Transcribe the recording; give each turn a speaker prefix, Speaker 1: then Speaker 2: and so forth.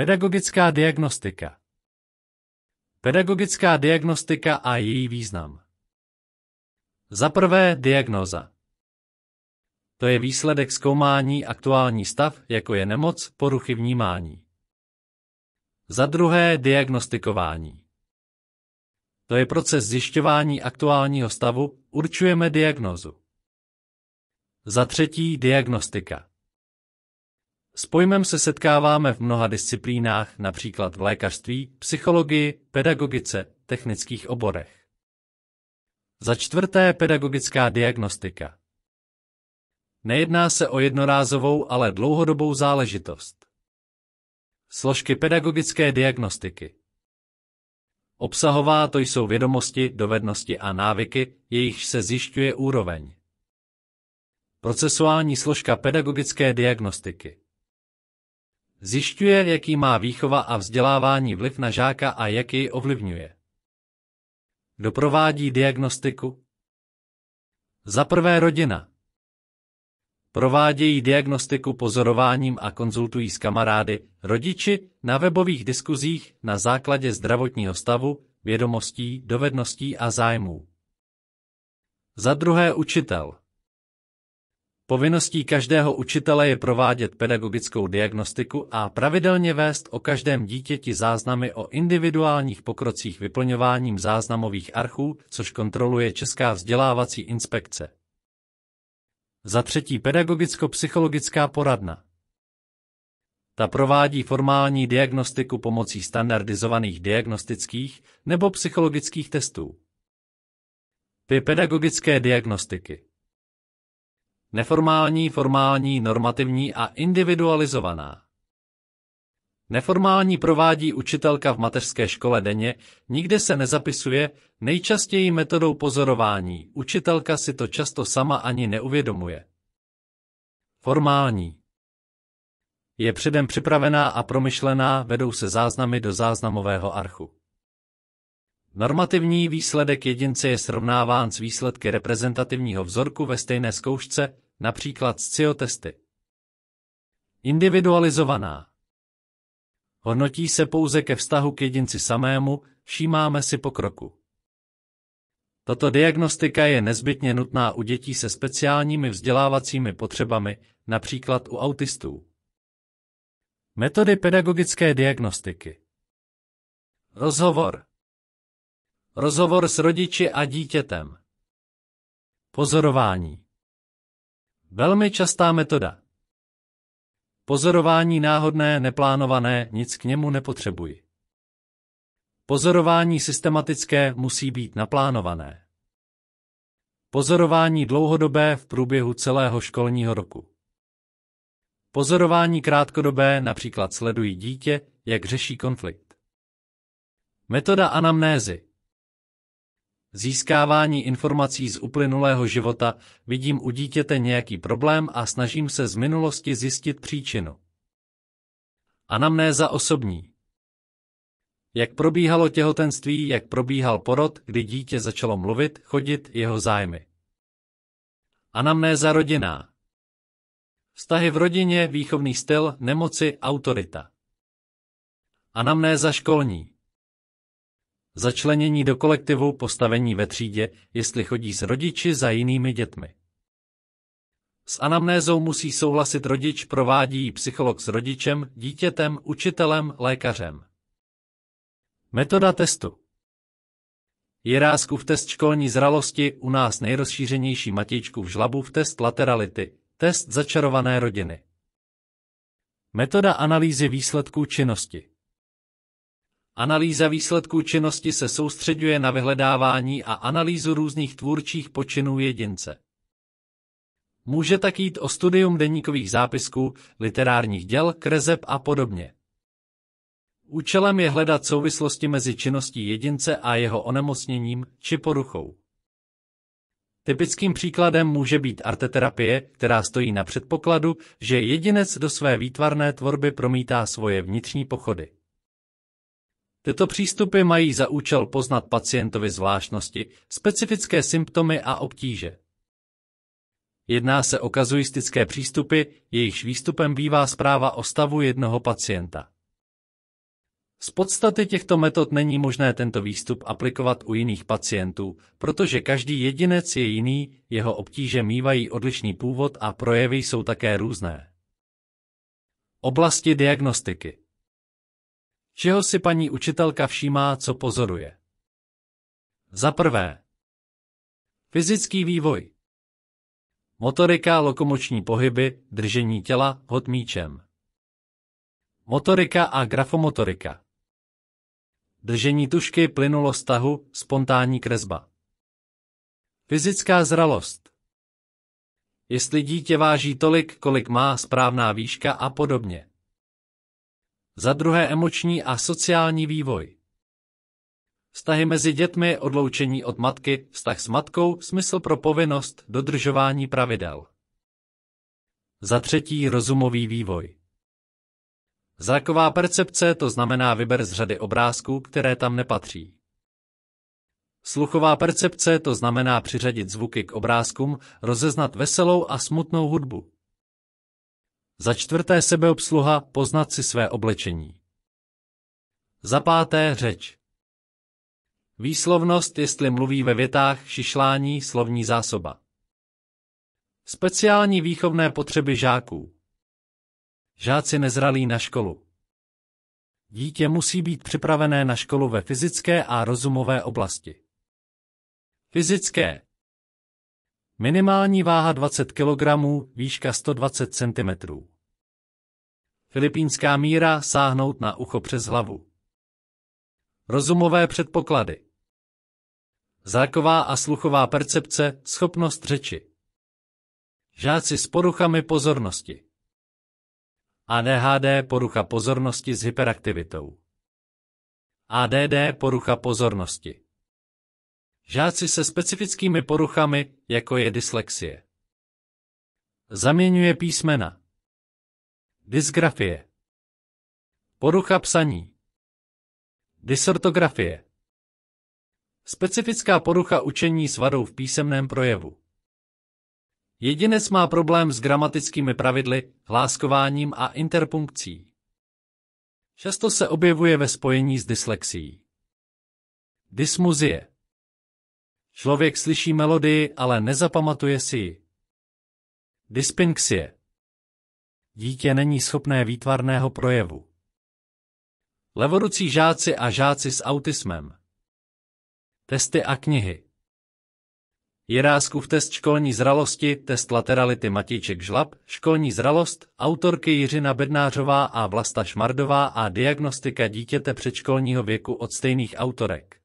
Speaker 1: Pedagogická diagnostika Pedagogická diagnostika a její význam Za prvé diagnoza. To je výsledek zkoumání aktuální stav, jako je nemoc, poruchy vnímání. Za druhé diagnostikování. To je proces zjišťování aktuálního stavu, určujeme diagnozu. Za třetí diagnostika. S pojmem se setkáváme v mnoha disciplínách, například v lékařství, psychologii, pedagogice, technických oborech. Za čtvrté pedagogická diagnostika. Nejedná se o jednorázovou, ale dlouhodobou záležitost. Složky pedagogické diagnostiky. Obsahová to jsou vědomosti, dovednosti a návyky, jejichž se zjišťuje úroveň. Procesuální složka pedagogické diagnostiky. Zjišťuje, jaký má výchova a vzdělávání vliv na žáka a jak jej ovlivňuje. Doprovádí diagnostiku. Za prvé rodina. Provádějí diagnostiku pozorováním a konzultují s kamarády, rodiči, na webových diskuzích na základě zdravotního stavu, vědomostí, dovedností a zájmů. Za druhé učitel. Povinností každého učitele je provádět pedagogickou diagnostiku a pravidelně vést o každém dítěti záznamy o individuálních pokrocích vyplňováním záznamových archů, což kontroluje Česká vzdělávací inspekce. Za třetí pedagogicko-psychologická poradna. Ta provádí formální diagnostiku pomocí standardizovaných diagnostických nebo psychologických testů. Ty pedagogické diagnostiky neformální, formální, normativní a individualizovaná. Neformální provádí učitelka v mateřské škole denně, nikde se nezapisuje, nejčastěji metodou pozorování, učitelka si to často sama ani neuvědomuje. Formální je předem připravená a promyšlená, vedou se záznamy do záznamového archu. Normativní výsledek jedince je srovnáván s výsledky reprezentativního vzorku ve stejné zkoušce, například s CIO testy. Individualizovaná. Hodnotí se pouze ke vztahu k jedinci samému, všímáme si pokroku. Tato diagnostika je nezbytně nutná u dětí se speciálními vzdělávacími potřebami, například u autistů. Metody pedagogické diagnostiky Rozhovor Rozhovor s rodiči a dítětem. Pozorování. Velmi častá metoda. Pozorování náhodné, neplánované, nic k němu nepotřebuji. Pozorování systematické musí být naplánované. Pozorování dlouhodobé v průběhu celého školního roku. Pozorování krátkodobé například sledují dítě, jak řeší konflikt. Metoda anamnézy získávání informací z uplynulého života, vidím u dítěte nějaký problém a snažím se z minulosti zjistit příčinu. Anamnéza osobní. Jak probíhalo těhotenství, jak probíhal porod, kdy dítě začalo mluvit, chodit, jeho zájmy. Anamnéza rodinná. Vztahy v rodině, výchovný styl, nemoci, autorita. Anamnéza školní začlenění do kolektivu, postavení ve třídě, jestli chodí s rodiči za jinými dětmi. S anamnézou musí souhlasit rodič, provádí psycholog s rodičem, dítětem, učitelem, lékařem. Metoda testu Jiráskův test školní zralosti, u nás nejrozšířenější žlabu v test laterality, test začarované rodiny. Metoda analýzy výsledků činnosti Analýza výsledků činnosti se soustředuje na vyhledávání a analýzu různých tvůrčích počinů jedince. Může tak jít o studium deníkových zápisků, literárních děl, kreseb a podobně. Účelem je hledat souvislosti mezi činností jedince a jeho onemocněním či poruchou. Typickým příkladem může být arteterapie, která stojí na předpokladu, že jedinec do své výtvarné tvorby promítá svoje vnitřní pochody. Tyto přístupy mají za účel poznat pacientovi zvláštnosti, specifické symptomy a obtíže. Jedná se o kazuistické přístupy, jejichž výstupem bývá zpráva o stavu jednoho pacienta. Z podstaty těchto metod není možné tento výstup aplikovat u jiných pacientů, protože každý jedinec je jiný, jeho obtíže mývají odlišný původ a projevy jsou také různé. Oblasti diagnostiky Čeho si paní učitelka všímá, co pozoruje? Za prvé. Fyzický vývoj. Motorika, lokomoční pohyby, držení těla, hod míčem. Motorika a grafomotorika. Držení tušky, plynulost tahu, spontánní kresba. Fyzická zralost. Jestli dítě váží tolik, kolik má správná výška a podobně. Za druhé emoční a sociální vývoj. Vztahy mezi dětmi, odloučení od matky, vztah s matkou, smysl pro povinnost, dodržování pravidel. Za třetí rozumový vývoj. Zraková percepce to znamená vyber z řady obrázků, které tam nepatří. Sluchová percepce to znamená přiřadit zvuky k obrázkům, rozeznat veselou a smutnou hudbu. Za čtvrté sebeobsluha, poznat si své oblečení. Za páté řeč. Výslovnost, jestli mluví ve větách, šišlání, slovní zásoba. Speciální výchovné potřeby žáků. Žáci nezralí na školu. Dítě musí být připravené na školu ve fyzické a rozumové oblasti. Fyzické. Minimální váha 20 kg, výška 120 cm. Filipínská míra sáhnout na ucho přes hlavu. Rozumové předpoklady Záková a sluchová percepce, schopnost řeči. Žáci s poruchami pozornosti. ADHD porucha pozornosti s hyperaktivitou. ADD porucha pozornosti. Žáci se specifickými poruchami, jako je dyslexie. Zaměňuje písmena. Dysgrafie. Porucha psaní. Dysortografie. Specifická porucha učení s vadou v písemném projevu. Jedinec má problém s gramatickými pravidly, hláskováním a interpunkcí. Často se objevuje ve spojení s dyslexií. Dysmuzie. Člověk slyší melodii, ale nezapamatuje si ji. Dyspinxie dítě není schopné výtvarného projevu. Levorucí žáci a žáci s autismem. Testy a knihy. Jirásku v test školní zralosti, test laterality Matíček Žlab, školní zralost, autorky Jiřina Bednářová a Vlasta Šmardová a diagnostika dítěte předškolního věku od stejných autorek.